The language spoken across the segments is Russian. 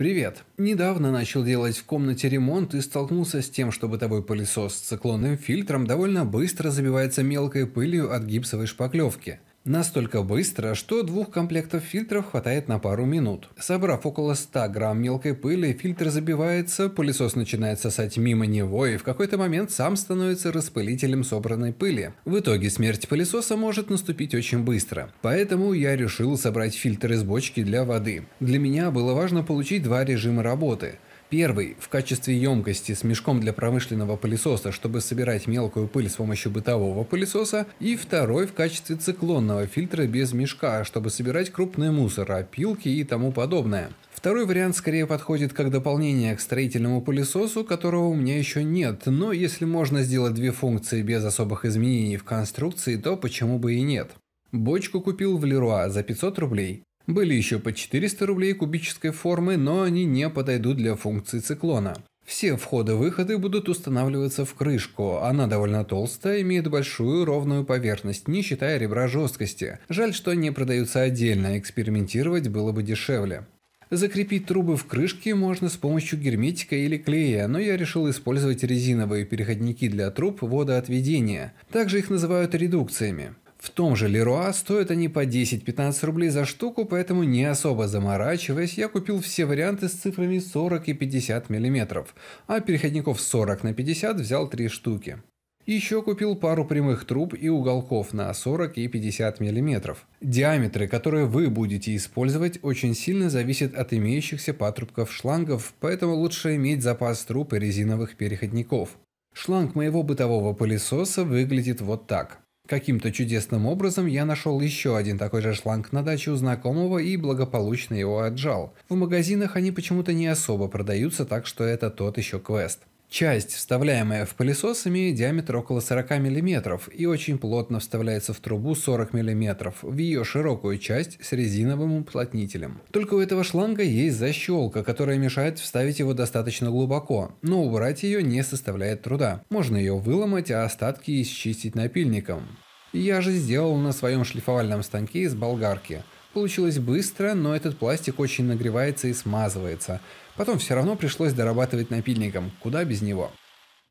Привет. Недавно начал делать в комнате ремонт и столкнулся с тем, что бытовой пылесос с циклонным фильтром довольно быстро забивается мелкой пылью от гипсовой шпаклевки – Настолько быстро, что двух комплектов фильтров хватает на пару минут. Собрав около 100 грамм мелкой пыли, фильтр забивается, пылесос начинает сосать мимо него и в какой-то момент сам становится распылителем собранной пыли. В итоге смерть пылесоса может наступить очень быстро. Поэтому я решил собрать фильтр из бочки для воды. Для меня было важно получить два режима работы – Первый – в качестве емкости с мешком для промышленного пылесоса, чтобы собирать мелкую пыль с помощью бытового пылесоса. И второй – в качестве циклонного фильтра без мешка, чтобы собирать крупный мусор, опилки а и тому подобное. Второй вариант скорее подходит как дополнение к строительному пылесосу, которого у меня еще нет, но если можно сделать две функции без особых изменений в конструкции, то почему бы и нет. Бочку купил в Леруа за 500 рублей. Были еще по 400 рублей кубической формы, но они не подойдут для функции циклона. Все входы-выходы будут устанавливаться в крышку. Она довольно толстая, имеет большую ровную поверхность, не считая ребра жесткости. Жаль, что они продаются отдельно, экспериментировать было бы дешевле. Закрепить трубы в крышке можно с помощью герметика или клея, но я решил использовать резиновые переходники для труб водоотведения. Также их называют редукциями. В том же Леруа стоят они по 10-15 рублей за штуку, поэтому не особо заморачиваясь, я купил все варианты с цифрами 40 и 50 мм, а переходников 40 на 50 взял 3 штуки. Еще купил пару прямых труб и уголков на 40 и 50 мм. Диаметры, которые вы будете использовать, очень сильно зависят от имеющихся патрубков шлангов, поэтому лучше иметь запас труб и резиновых переходников. Шланг моего бытового пылесоса выглядит вот так. Каким-то чудесным образом я нашел еще один такой же шланг на даче у знакомого и благополучно его отжал. В магазинах они почему-то не особо продаются, так что это тот еще квест. Часть, вставляемая в пылесос, имеет диаметр около 40 мм и очень плотно вставляется в трубу 40 мм в ее широкую часть с резиновым уплотнителем. Только у этого шланга есть защелка, которая мешает вставить его достаточно глубоко, но убрать ее не составляет труда. Можно ее выломать, а остатки исчистить напильником. Я же сделал на своем шлифовальном станке из болгарки – Получилось быстро, но этот пластик очень нагревается и смазывается. Потом все равно пришлось дорабатывать напильником, куда без него.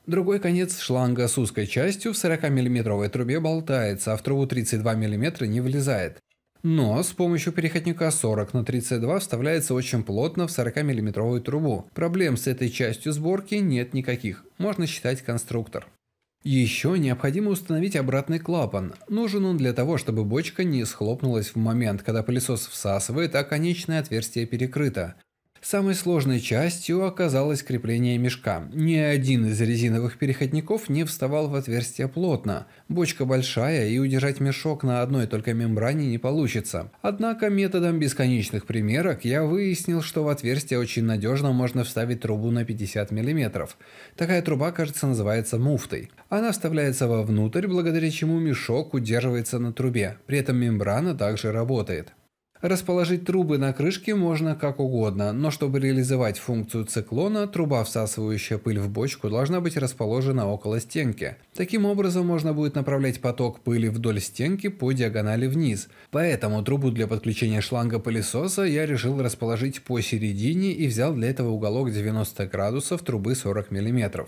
Другой конец шланга с узкой частью в 40 миллиметровой трубе болтается, а в трубу 32 мм не влезает. Но с помощью переходника 40 на 32 вставляется очень плотно в 40 миллиметровую трубу. Проблем с этой частью сборки нет никаких, можно считать конструктор. Еще необходимо установить обратный клапан. Нужен он для того, чтобы бочка не схлопнулась в момент, когда пылесос всасывает, а конечное отверстие перекрыто. Самой сложной частью оказалось крепление мешка. Ни один из резиновых переходников не вставал в отверстие плотно. Бочка большая, и удержать мешок на одной только мембране не получится. Однако методом бесконечных примерок я выяснил, что в отверстие очень надежно можно вставить трубу на 50 мм. Такая труба, кажется, называется муфтой. Она вставляется вовнутрь, благодаря чему мешок удерживается на трубе. При этом мембрана также работает. Расположить трубы на крышке можно как угодно, но чтобы реализовать функцию циклона, труба, всасывающая пыль в бочку, должна быть расположена около стенки. Таким образом можно будет направлять поток пыли вдоль стенки по диагонали вниз. Поэтому трубу для подключения шланга пылесоса я решил расположить посередине и взял для этого уголок 90 градусов трубы 40 мм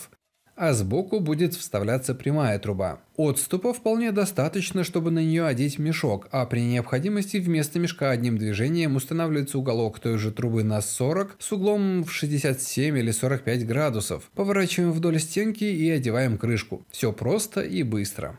а сбоку будет вставляться прямая труба. Отступа вполне достаточно, чтобы на нее одеть мешок, а при необходимости вместо мешка одним движением устанавливается уголок той же трубы на 40 с углом в 67 или 45 градусов. Поворачиваем вдоль стенки и одеваем крышку. Все просто и быстро.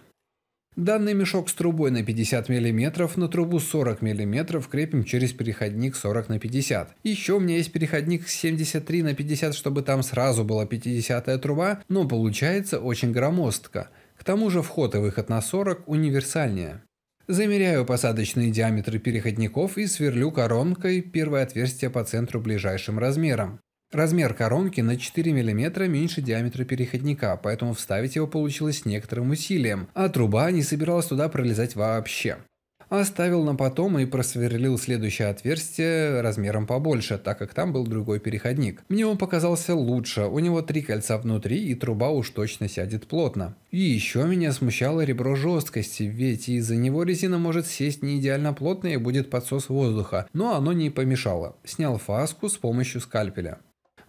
Данный мешок с трубой на 50 мм, на трубу 40 мм крепим через переходник 40 на 50. Еще у меня есть переходник 73 на 50, чтобы там сразу была 50 труба, но получается очень громоздко. К тому же вход и выход на 40 универсальнее. Замеряю посадочные диаметры переходников и сверлю коронкой первое отверстие по центру ближайшим размером. Размер коронки на 4 мм меньше диаметра переходника, поэтому вставить его получилось некоторым усилием, а труба не собиралась туда пролезать вообще. Оставил на потом и просверлил следующее отверстие размером побольше, так как там был другой переходник. Мне он показался лучше, у него три кольца внутри и труба уж точно сядет плотно. И еще меня смущало ребро жесткости, ведь из-за него резина может сесть не идеально плотно и будет подсос воздуха, но оно не помешало. Снял фаску с помощью скальпеля.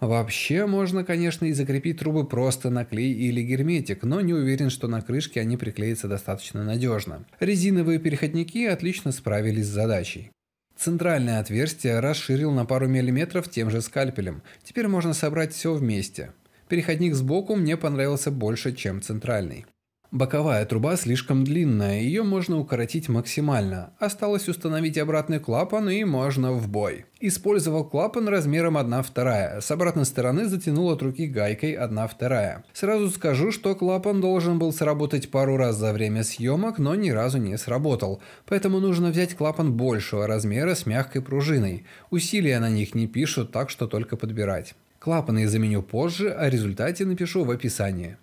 Вообще можно, конечно, и закрепить трубы просто на клей или герметик, но не уверен, что на крышке они приклеятся достаточно надежно. Резиновые переходники отлично справились с задачей. Центральное отверстие расширил на пару миллиметров тем же скальпелем. Теперь можно собрать все вместе. Переходник сбоку мне понравился больше, чем центральный. Боковая труба слишком длинная, ее можно укоротить максимально. Осталось установить обратный клапан и можно в бой. Использовал клапан размером 1 вторая. С обратной стороны затянул от руки гайкой 1 вторая. Сразу скажу, что клапан должен был сработать пару раз за время съемок, но ни разу не сработал. Поэтому нужно взять клапан большего размера с мягкой пружиной. Усилия на них не пишут, так что только подбирать. Клапаны я заменю позже, о результате напишу в описании.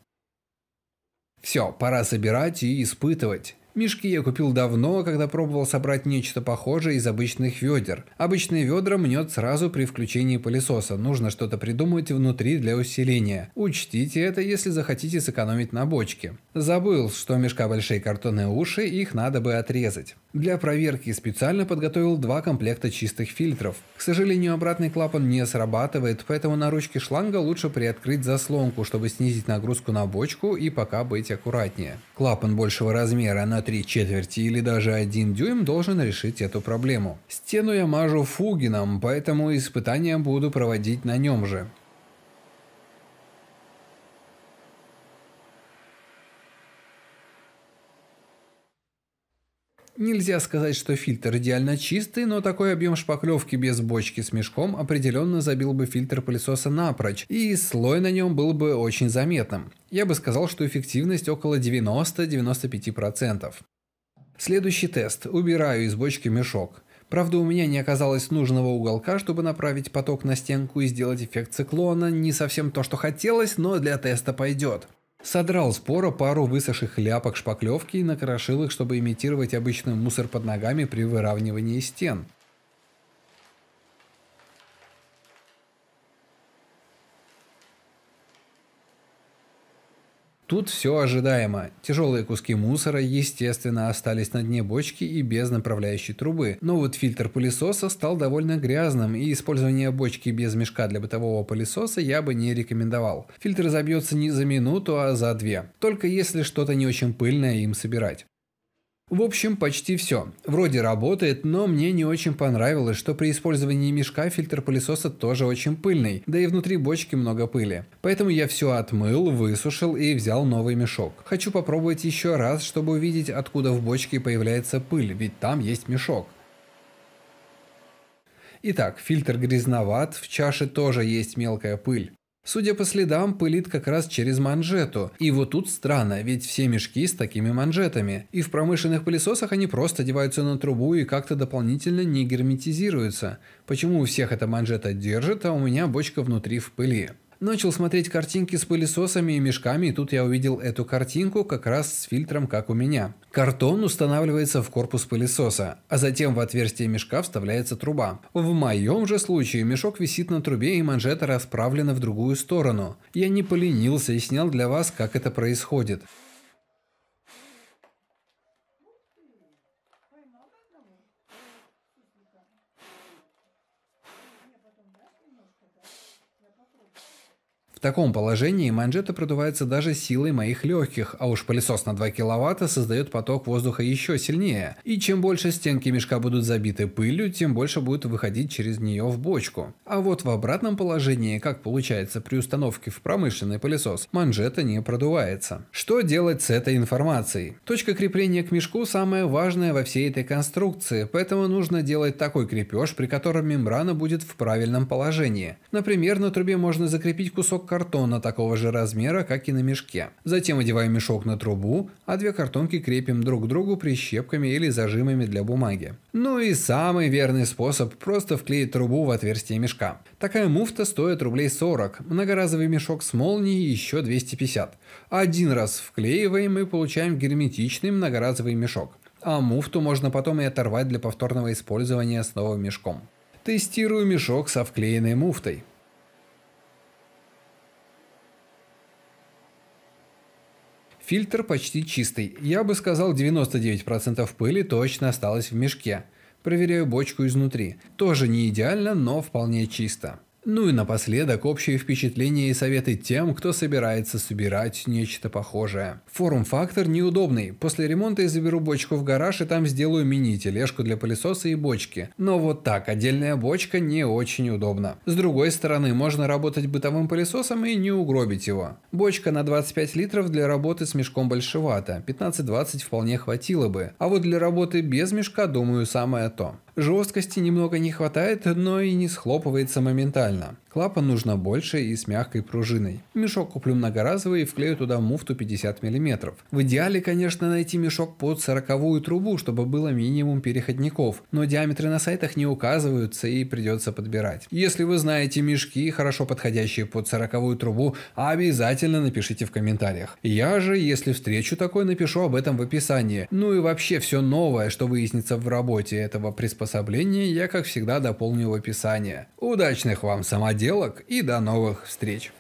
Все, пора собирать и испытывать. Мешки я купил давно, когда пробовал собрать нечто похожее из обычных ведер. Обычные ведра мнет сразу при включении пылесоса, нужно что-то придумать внутри для усиления. Учтите это, если захотите сэкономить на бочке. Забыл, что у мешка большие картонные уши, их надо бы отрезать. Для проверки специально подготовил два комплекта чистых фильтров. К сожалению, обратный клапан не срабатывает, поэтому на ручке шланга лучше приоткрыть заслонку, чтобы снизить нагрузку на бочку и пока быть аккуратнее. Клапан большего размера на 3 четверти или даже 1 дюйм должен решить эту проблему. Стену я мажу фугином, поэтому испытания буду проводить на нем же. Нельзя сказать, что фильтр идеально чистый, но такой объем шпаклевки без бочки с мешком определенно забил бы фильтр пылесоса напрочь, и слой на нем был бы очень заметным. Я бы сказал, что эффективность около 90-95%. Следующий тест. Убираю из бочки мешок. Правда, у меня не оказалось нужного уголка, чтобы направить поток на стенку и сделать эффект циклона. Не совсем то, что хотелось, но для теста пойдет. Содрал с пора пару высохших ляпок шпаклевки и накрошил их, чтобы имитировать обычный мусор под ногами при выравнивании стен – Тут все ожидаемо. Тяжелые куски мусора, естественно, остались на дне бочки и без направляющей трубы. Но вот фильтр пылесоса стал довольно грязным, и использование бочки без мешка для бытового пылесоса я бы не рекомендовал. Фильтр забьется не за минуту, а за две. Только если что-то не очень пыльное им собирать. В общем, почти все. Вроде работает, но мне не очень понравилось, что при использовании мешка фильтр пылесоса тоже очень пыльный, да и внутри бочки много пыли. Поэтому я все отмыл, высушил и взял новый мешок. Хочу попробовать еще раз, чтобы увидеть, откуда в бочке появляется пыль, ведь там есть мешок. Итак, фильтр грязноват, в чаше тоже есть мелкая пыль. Судя по следам, пылит как раз через манжету. И вот тут странно, ведь все мешки с такими манжетами. И в промышленных пылесосах они просто одеваются на трубу и как-то дополнительно не герметизируются. Почему у всех эта манжета держит, а у меня бочка внутри в пыли? Начал смотреть картинки с пылесосами и мешками, и тут я увидел эту картинку как раз с фильтром, как у меня. Картон устанавливается в корпус пылесоса, а затем в отверстие мешка вставляется труба. В моем же случае мешок висит на трубе и манжета расправлена в другую сторону. Я не поленился и снял для вас, как это происходит. В таком положении манжета продувается даже силой моих легких, а уж пылесос на 2 кВт создает поток воздуха еще сильнее. И чем больше стенки мешка будут забиты пылью, тем больше будет выходить через нее в бочку. А вот в обратном положении, как получается при установке в промышленный пылесос, манжета не продувается. Что делать с этой информацией? Точка крепления к мешку самая важная во всей этой конструкции, поэтому нужно делать такой крепеж, при котором мембрана будет в правильном положении. Например, на трубе можно закрепить кусок картона такого же размера, как и на мешке. Затем одеваем мешок на трубу, а две картонки крепим друг к другу прищепками или зажимами для бумаги. Ну и самый верный способ – просто вклеить трубу в отверстие мешка. Такая муфта стоит рублей 40, многоразовый мешок с молнией еще 250. Один раз вклеиваем и получаем герметичный многоразовый мешок. А муфту можно потом и оторвать для повторного использования с новым мешком. Тестирую мешок со вклеенной муфтой. Фильтр почти чистый. Я бы сказал 99% пыли точно осталось в мешке. Проверяю бочку изнутри. Тоже не идеально, но вполне чисто. Ну и напоследок общие впечатления и советы тем, кто собирается собирать нечто похожее. Форм-фактор неудобный. После ремонта я заберу бочку в гараж и там сделаю мини-тележку для пылесоса и бочки. Но вот так, отдельная бочка не очень удобна. С другой стороны, можно работать бытовым пылесосом и не угробить его. Бочка на 25 литров для работы с мешком большевато. 15-20 вполне хватило бы. А вот для работы без мешка, думаю, самое то. Жесткости немного не хватает, но и не схлопывается моментально. Клапан нужно больше и с мягкой пружиной. Мешок куплю многоразовый и вклею туда муфту 50 мм. В идеале, конечно, найти мешок под 40 трубу, чтобы было минимум переходников, но диаметры на сайтах не указываются и придется подбирать. Если вы знаете мешки, хорошо подходящие под 40 трубу, обязательно напишите в комментариях. Я же, если встречу такой, напишу об этом в описании. Ну и вообще все новое, что выяснится в работе этого приспособления, я как всегда дополню в описании. Удачных вам самоделок! проделок и до новых встреч!